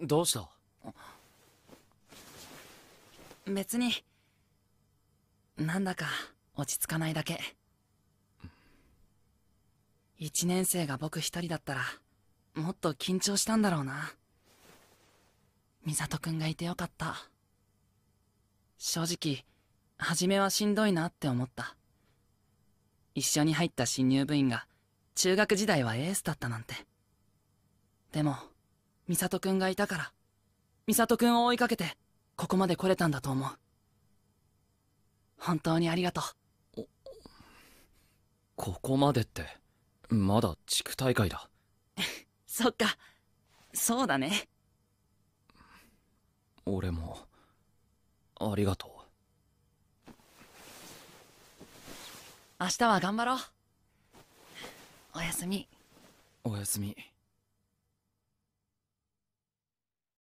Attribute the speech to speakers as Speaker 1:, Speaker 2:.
Speaker 1: どうした
Speaker 2: 別になんだか落ち着かないだけ1年生が僕一人だったらもっと緊張したんだろうな美里くんがいてよかった正直初めはしんどいなって思った一緒に入った新入部員が中学時代はエースだったなんてでも美里君がいたから美里君を追いかけてここまで来れたんだと思う本当にありがとう
Speaker 1: ここまでってまだ地区大会だ
Speaker 3: そっかそうだね
Speaker 1: 俺もありがとう
Speaker 3: 明日は頑張ろうおやすみ
Speaker 1: おやすみ